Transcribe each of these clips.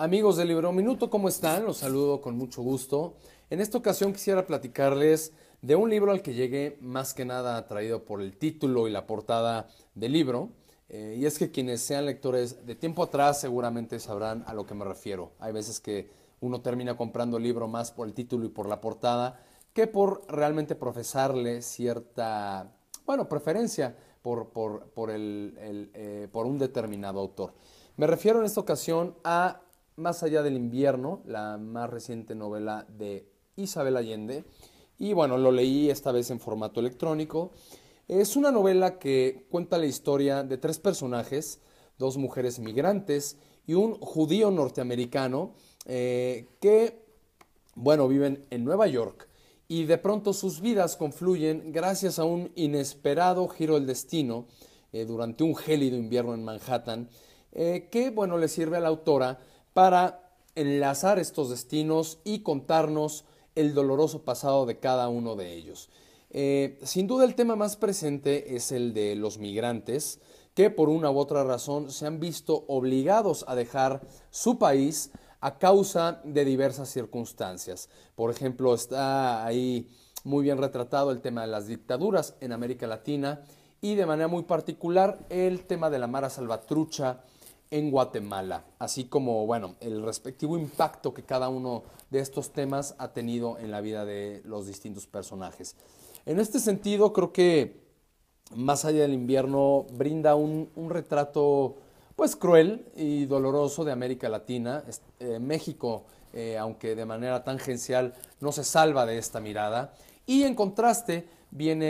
Amigos del Libro Minuto, ¿cómo están? Los saludo con mucho gusto. En esta ocasión quisiera platicarles de un libro al que llegué más que nada atraído por el título y la portada del libro. Eh, y es que quienes sean lectores de tiempo atrás seguramente sabrán a lo que me refiero. Hay veces que uno termina comprando el libro más por el título y por la portada que por realmente profesarle cierta, bueno, preferencia por, por, el, eh, por un determinado autor. Me refiero en esta ocasión a más allá del invierno, la más reciente novela de Isabel Allende. Y bueno, lo leí esta vez en formato electrónico. Es una novela que cuenta la historia de tres personajes, dos mujeres migrantes y un judío norteamericano eh, que, bueno, viven en Nueva York y de pronto sus vidas confluyen gracias a un inesperado giro del destino eh, durante un gélido invierno en Manhattan, eh, que, bueno, le sirve a la autora para enlazar estos destinos y contarnos el doloroso pasado de cada uno de ellos. Eh, sin duda el tema más presente es el de los migrantes que por una u otra razón se han visto obligados a dejar su país a causa de diversas circunstancias. Por ejemplo, está ahí muy bien retratado el tema de las dictaduras en América Latina y de manera muy particular el tema de la Mara Salvatrucha en Guatemala, así como, bueno, el respectivo impacto que cada uno de estos temas ha tenido en la vida de los distintos personajes. En este sentido, creo que Más allá del invierno brinda un, retrato, pues, cruel y doloroso de América Latina. Eh, México, eh, aunque de manera tangencial, no se salva de esta mirada. Y en contraste, viene,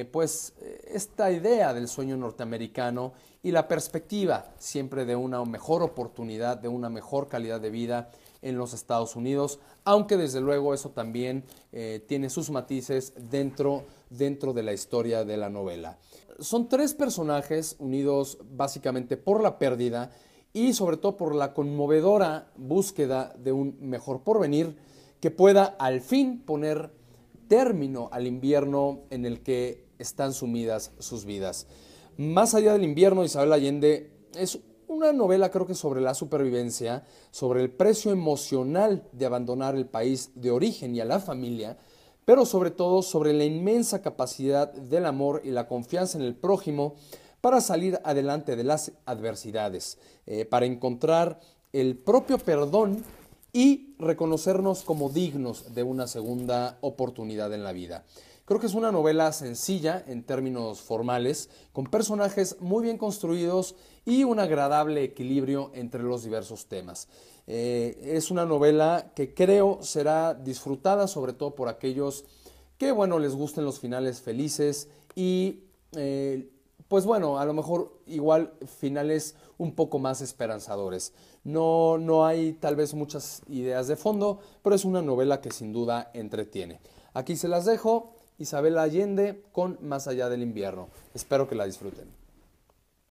eh, pues, esta idea del sueño norteamericano y la perspectiva siempre de una mejor oportunidad, de una mejor calidad de vida en los Estados Unidos, aunque desde luego eso también eh, tiene sus matices dentro, dentro de la historia de la novela. Son tres personajes unidos básicamente por la pérdida y sobre todo por la conmovedora búsqueda de un mejor porvenir que pueda al fin poner término al invierno en el que están sumidas sus vidas. Más allá del invierno, Isabel Allende es una novela creo que sobre la supervivencia, sobre el precio emocional de abandonar el país de origen y a la familia, pero sobre todo sobre la inmensa capacidad del amor y la confianza en el prójimo para salir adelante de las adversidades, eh, para encontrar el propio perdón y reconocernos como dignos de una segunda oportunidad en la vida. Creo que es una novela sencilla en términos formales, con personajes muy bien construidos y un agradable equilibrio entre los diversos temas. Eh, es una novela que creo será disfrutada sobre todo por aquellos que, bueno, les gusten los finales felices y, eh, pues bueno, a lo mejor igual finales un poco más esperanzadores. No, no hay tal vez muchas ideas de fondo, pero es una novela que sin duda entretiene. Aquí se las dejo. Isabel Allende con Más allá del invierno. Espero que la disfruten.